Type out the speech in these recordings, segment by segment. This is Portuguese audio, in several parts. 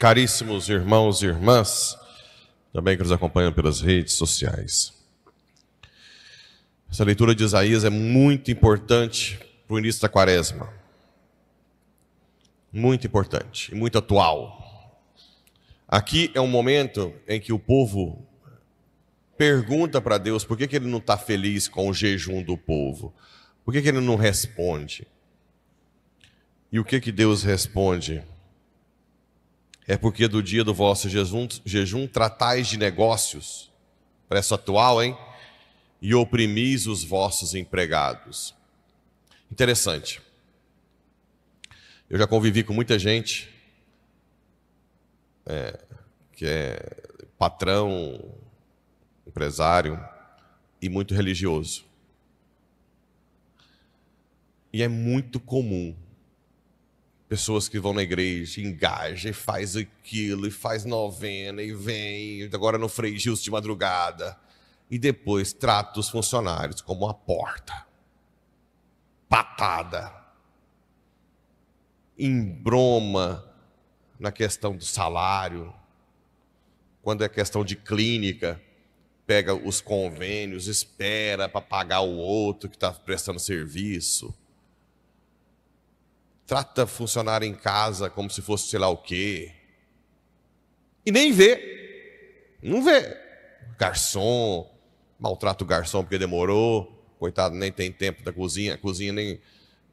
caríssimos irmãos e irmãs, também que nos acompanham pelas redes sociais. Essa leitura de Isaías é muito importante para o início da quaresma. Muito importante e muito atual. Aqui é um momento em que o povo pergunta para Deus por que, que ele não está feliz com o jejum do povo, por que, que ele não responde. E o que, que Deus responde? é porque do dia do vosso jejum, jejum tratais de negócios, preço atual, hein? E oprimis os vossos empregados. Interessante. Eu já convivi com muita gente é, que é patrão, empresário e muito religioso. E é muito comum pessoas que vão na igreja, engaja e faz aquilo, e faz novena, e vem, agora no Frei Gilson de madrugada. E depois trata os funcionários como uma porta. Patada. Embroma na questão do salário. Quando é questão de clínica, pega os convênios, espera para pagar o outro que está prestando serviço trata funcionário em casa como se fosse sei lá o quê. E nem vê. Não vê. Garçom, maltrata o garçom porque demorou. Coitado, nem tem tempo da cozinha. A cozinha nem.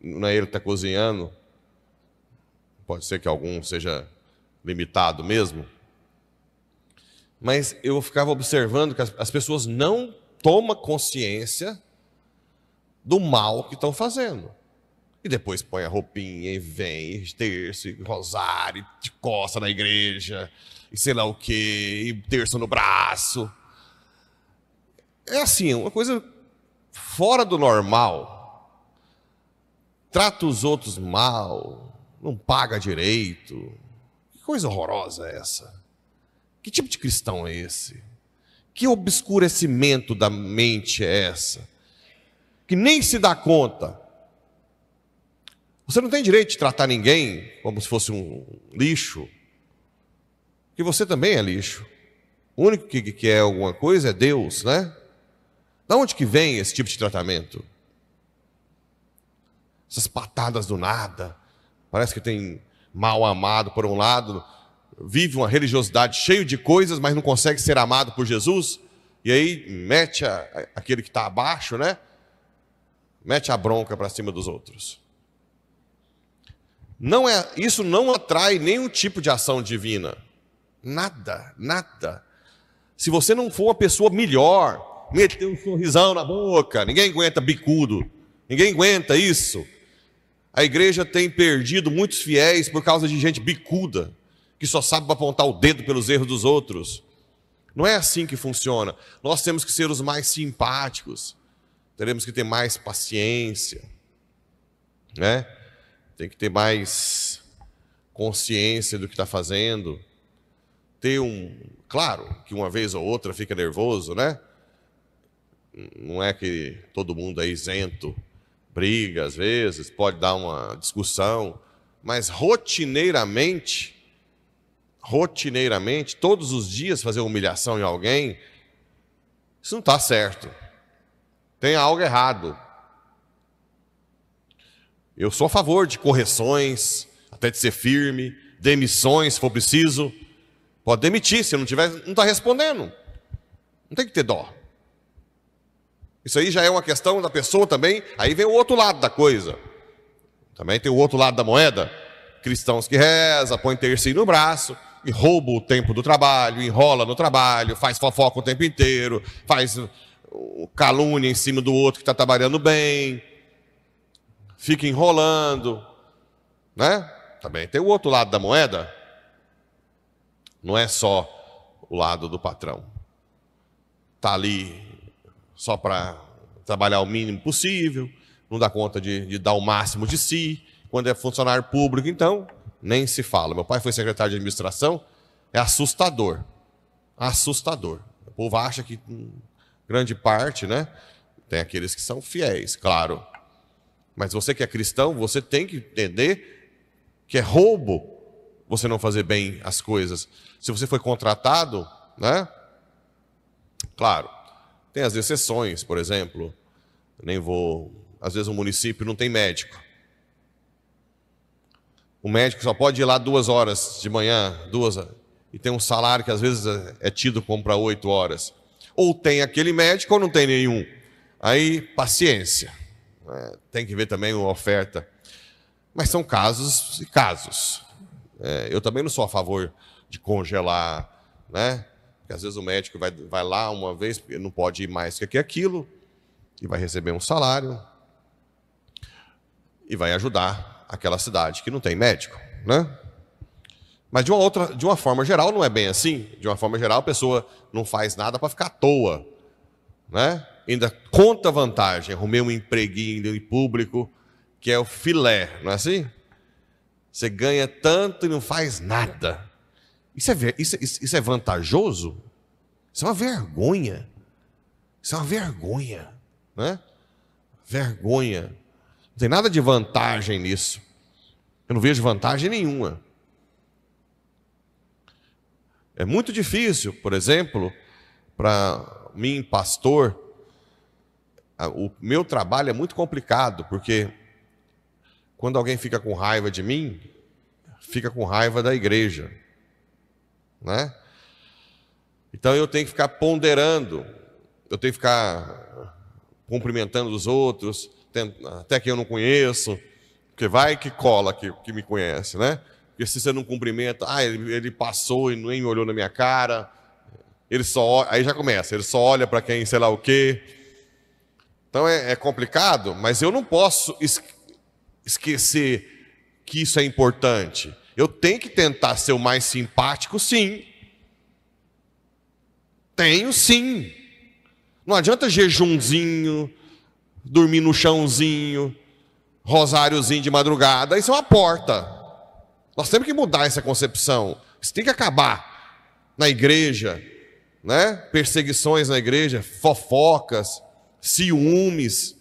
Não é ele que está cozinhando. Pode ser que algum seja limitado mesmo. Mas eu ficava observando que as, as pessoas não tomam consciência do mal que estão fazendo. E depois põe a roupinha e vem, e terço, e rosário, e de costa na igreja, e sei lá o quê, e terço no braço. É assim, uma coisa fora do normal. Trata os outros mal, não paga direito. Que coisa horrorosa é essa? Que tipo de cristão é esse? Que obscurecimento da mente é essa? Que nem se dá conta você não tem direito de tratar ninguém como se fosse um lixo, que você também é lixo. O único que quer é alguma coisa é Deus, né? Da onde que vem esse tipo de tratamento? Essas patadas do nada. Parece que tem mal amado por um lado, vive uma religiosidade cheia de coisas, mas não consegue ser amado por Jesus. E aí mete a, aquele que está abaixo, né? Mete a bronca para cima dos outros. Não é, isso não atrai nenhum tipo de ação divina. Nada, nada. Se você não for uma pessoa melhor, meter um sorrisão na boca, ninguém aguenta bicudo, ninguém aguenta isso. A igreja tem perdido muitos fiéis por causa de gente bicuda, que só sabe apontar o dedo pelos erros dos outros. Não é assim que funciona. Nós temos que ser os mais simpáticos, teremos que ter mais paciência, né? tem que ter mais consciência do que está fazendo, ter um. Claro que uma vez ou outra fica nervoso, né? Não é que todo mundo é isento, briga às vezes, pode dar uma discussão, mas rotineiramente, rotineiramente, todos os dias fazer humilhação em alguém, isso não está certo. Tem algo errado. Eu sou a favor de correções, até de ser firme, demissões se for preciso. Pode demitir, se não tiver, não está respondendo. Não tem que ter dó. Isso aí já é uma questão da pessoa também. Aí vem o outro lado da coisa. Também tem o outro lado da moeda. Cristãos que reza, põe terceiro no braço e rouba o tempo do trabalho, enrola no trabalho, faz fofoca o tempo inteiro, faz calúnia em cima do outro que está trabalhando bem fica enrolando, né? Também tem o outro lado da moeda. Não é só o lado do patrão. Tá ali só para trabalhar o mínimo possível, não dá conta de, de dar o máximo de si. Quando é funcionário público, então, nem se fala. Meu pai foi secretário de administração, é assustador. Assustador. O povo acha que hum, grande parte, né? Tem aqueles que são fiéis, claro. Mas você que é cristão, você tem que entender que é roubo você não fazer bem as coisas. Se você foi contratado, né? Claro, tem as exceções, por exemplo, nem vou. Às vezes o município não tem médico. O médico só pode ir lá duas horas de manhã, duas, e tem um salário que às vezes é, é tido como para oito horas. Ou tem aquele médico ou não tem nenhum. Aí, paciência. É, tem que ver também a oferta. Mas são casos e casos. É, eu também não sou a favor de congelar, né? Porque às vezes o médico vai, vai lá uma vez, porque não pode ir mais que aquilo, e vai receber um salário, e vai ajudar aquela cidade que não tem médico, né? Mas de uma outra, de uma forma geral não é bem assim. De uma forma geral a pessoa não faz nada para ficar à toa, né? ainda conta vantagem. Arrumei um empreguinho em público, que é o filé, não é assim? Você ganha tanto e não faz nada. Isso é, isso, isso é vantajoso? Isso é uma vergonha. Isso é uma vergonha, né? Vergonha. Não tem nada de vantagem nisso. Eu não vejo vantagem nenhuma. É muito difícil, por exemplo, para mim, pastor, o meu trabalho é muito complicado, porque quando alguém fica com raiva de mim, fica com raiva da igreja, né? Então eu tenho que ficar ponderando, eu tenho que ficar cumprimentando os outros, até quem eu não conheço, porque vai que cola que, que me conhece, né? Porque se você não cumprimenta, ah, ele, ele passou e nem olhou na minha cara, ele só, aí já começa, ele só olha para quem sei lá o quê, então é, é complicado, mas eu não posso es esquecer que isso é importante. Eu tenho que tentar ser o mais simpático, sim. Tenho sim. Não adianta jejumzinho, dormir no chãozinho, rosáriozinho de madrugada. Isso é uma porta. Nós temos que mudar essa concepção. Isso tem que acabar na igreja, né? Perseguições na igreja, fofocas, ciúmes,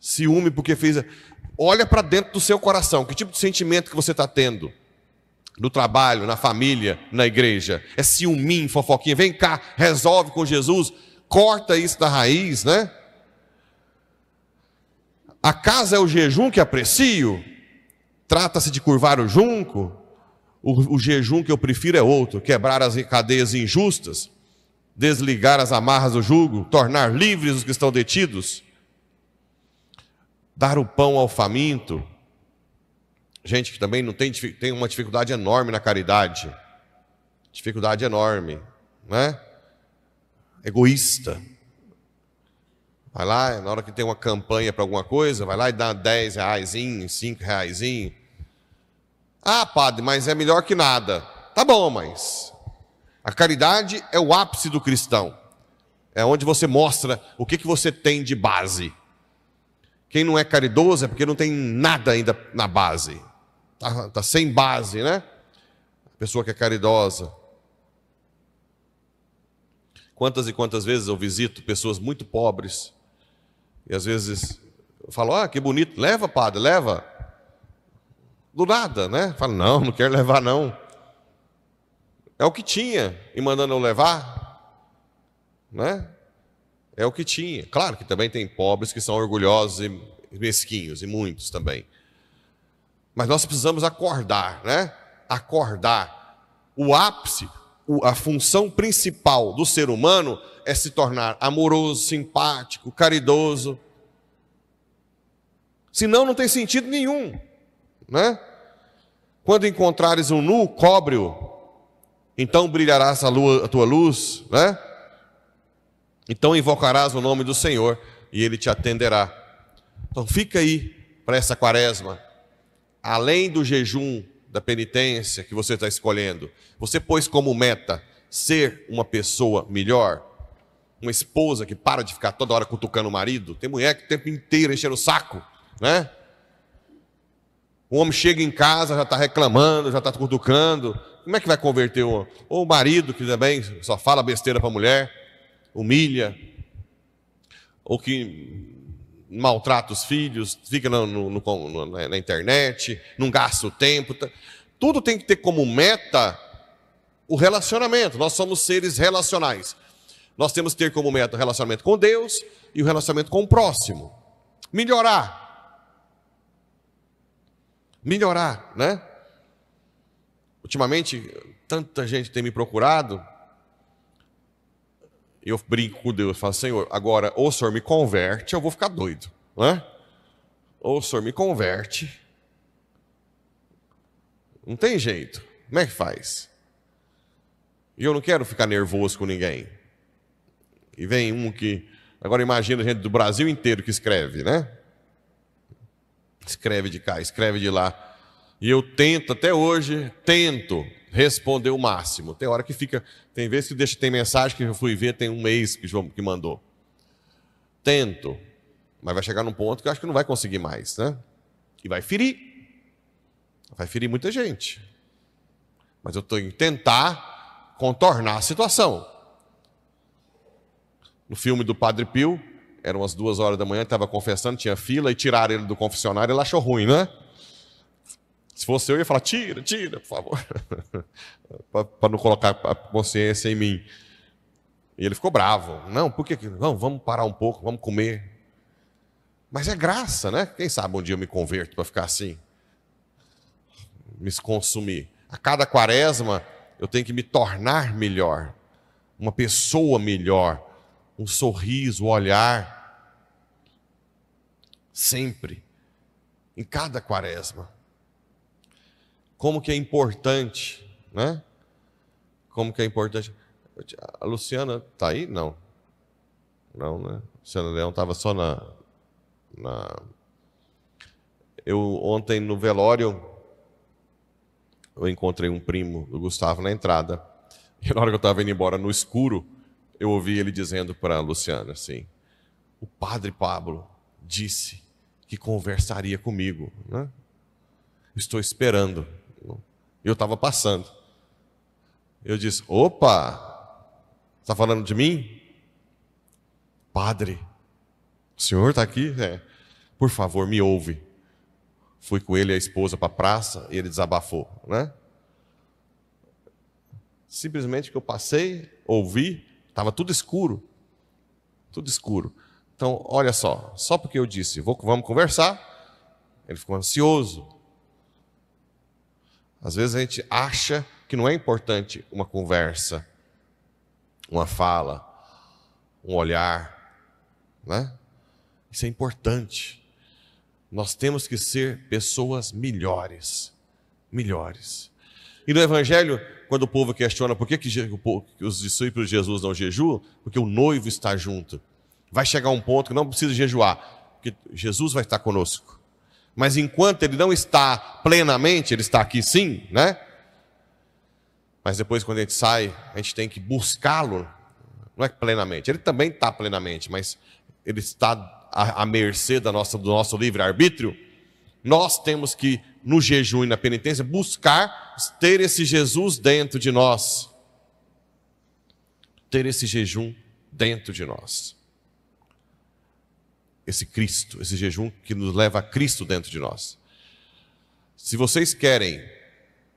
ciúme porque fez. Olha para dentro do seu coração, que tipo de sentimento que você está tendo? No trabalho, na família, na igreja. É ciúminho, fofoquinha. Vem cá, resolve com Jesus, corta isso da raiz, né? A casa é o jejum que aprecio? Trata-se de curvar o junco? O, o, jejum que eu prefiro é outro, quebrar as cadeias injustas desligar as amarras do jugo, tornar livres os que estão detidos, dar o pão ao faminto. Gente que também não tem, tem uma dificuldade enorme na caridade. Dificuldade enorme, né? Egoísta. Vai lá, na hora que tem uma campanha para alguma coisa, vai lá e dá 10 reais, 5 reais. Ah, padre, mas é melhor que nada. Tá bom, mas a caridade é o ápice do cristão. É onde você mostra o que, que você tem de base. Quem não é caridoso é porque não tem nada ainda na base. Está tá sem base, né? A pessoa que é caridosa. Quantas e quantas vezes eu visito pessoas muito pobres e às vezes eu falo, ah, que bonito, leva, padre, leva. Do nada, né? Falo, não, não quero levar, não. É o que tinha e mandando eu levar, né? É o que tinha. Claro que também tem pobres que são orgulhosos e mesquinhos, e muitos também. Mas nós precisamos acordar, né? Acordar. O ápice, a função principal do ser humano é se tornar amoroso, simpático, caridoso. Senão não tem sentido nenhum, né? Quando encontrares um nu, cobre-o então brilharás a, lua, a tua luz, né? Então invocarás o nome do Senhor e ele te atenderá. Então fica aí para essa quaresma, além do jejum, da penitência que você está escolhendo, você pôs como meta ser uma pessoa melhor? Uma esposa que para de ficar toda hora cutucando o marido? Tem mulher que o tempo inteiro enchendo o saco, né? O homem chega em casa, já está reclamando, já está cutucando, como é que vai converter o, ou o marido que também só fala besteira para a mulher, humilha, ou que maltrata os filhos, fica no, no, no, na internet, não gasta o tempo. Tá? Tudo tem que ter como meta o relacionamento. Nós somos seres relacionais. Nós temos que ter como meta o relacionamento com Deus e o relacionamento com o próximo. Melhorar. Melhorar, né? Ultimamente, tanta gente tem me procurado. Eu brinco com Deus, falo, Senhor, agora ou o Senhor me converte, eu vou ficar doido, né? Ou o Senhor me converte. Não tem jeito. Como é que faz? E eu não quero ficar nervoso com ninguém. E vem um que. Agora imagina gente do Brasil inteiro que escreve, né? Escreve de cá, escreve de lá. E eu tento até hoje, tento responder o máximo. Tem hora que fica, tem vezes que deixa, tem mensagem que eu fui ver, tem um mês que, João, que mandou. Tento, mas vai chegar num ponto que eu acho que não vai conseguir mais, né? E vai ferir. Vai ferir muita gente. Mas eu estou em tentar contornar a situação. No filme do Padre Pio, eram umas duas horas da manhã, estava confessando, tinha fila, e tiraram ele do confessionário, ele achou ruim, né? Se fosse eu, eu ia falar: tira, tira, por favor, para não colocar a consciência em mim. E ele ficou bravo: não, por que? vamos parar um pouco, vamos comer. Mas é graça, né? Quem sabe um dia eu me converto para ficar assim, me consumir. A cada quaresma, eu tenho que me tornar melhor, uma pessoa melhor, um sorriso, um olhar. Sempre, em cada quaresma como que é importante, né? Como que é importante. A Luciana está aí? Não. Não, né? A Luciana Leão estava só na, na. Eu ontem no velório eu encontrei um primo do Gustavo na entrada. E na hora que eu estava indo embora no escuro, eu ouvi ele dizendo para a Luciana assim: O padre Pablo disse que conversaria comigo. Né? Estou esperando. Eu estava passando. Eu disse: opa, está falando de mim? Padre, o senhor está aqui? É. Por favor, me ouve. Fui com ele e a esposa para a praça e ele desabafou, né? Simplesmente que eu passei, ouvi, estava tudo escuro. Tudo escuro. Então, olha só, só porque eu disse, vou, vamos conversar, ele ficou ansioso, às vezes a gente acha que não é importante uma conversa, uma fala, um olhar, né? Isso é importante. Nós temos que ser pessoas melhores, melhores. E no Evangelho, quando o povo questiona por que, que os discípulos de Jesus não jejuam, porque o noivo está junto. Vai chegar um ponto que não precisa jejuar, porque Jesus vai estar conosco. Mas enquanto ele não está plenamente, ele está aqui sim, né? Mas depois, quando a gente sai, a gente tem que buscá-lo. Não é plenamente, ele também está plenamente, mas ele está à, mercê da nossa, do nosso livre-arbítrio. Nós temos que, no jejum e na penitência, buscar ter esse Jesus dentro de nós. Ter esse jejum dentro de nós esse Cristo, esse jejum que nos leva a Cristo dentro de nós. Se vocês querem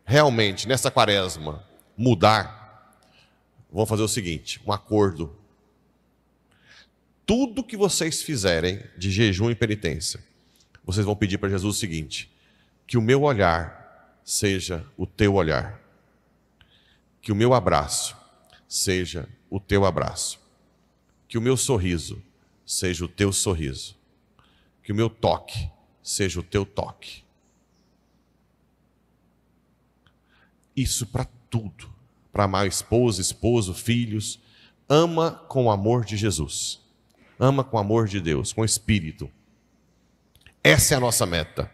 realmente nessa quaresma mudar, vão fazer o seguinte: um acordo. Tudo que vocês fizerem de jejum e penitência, vocês vão pedir para Jesus o seguinte: que o meu olhar seja o teu olhar, que o meu abraço seja o teu abraço, que o meu sorriso seja o teu sorriso. Que o meu toque seja o teu toque. Isso para tudo. Para amar esposa, esposo, filhos. Ama com o amor de Jesus. Ama com o amor de Deus, com o Espírito. Essa é a nossa meta.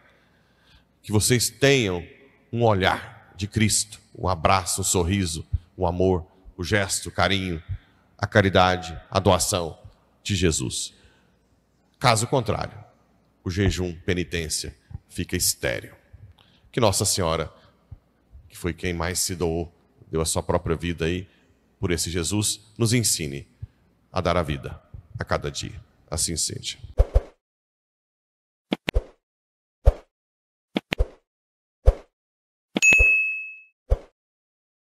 Que vocês tenham um olhar de Cristo, um abraço, um sorriso, o um amor, o um gesto, o um carinho, a caridade, a doação, de Jesus. Caso contrário, o jejum, penitência, fica estéril. Que Nossa Senhora, que foi quem mais se doou, deu a sua própria vida aí por esse Jesus, nos ensine a dar a vida a cada dia. Assim seja.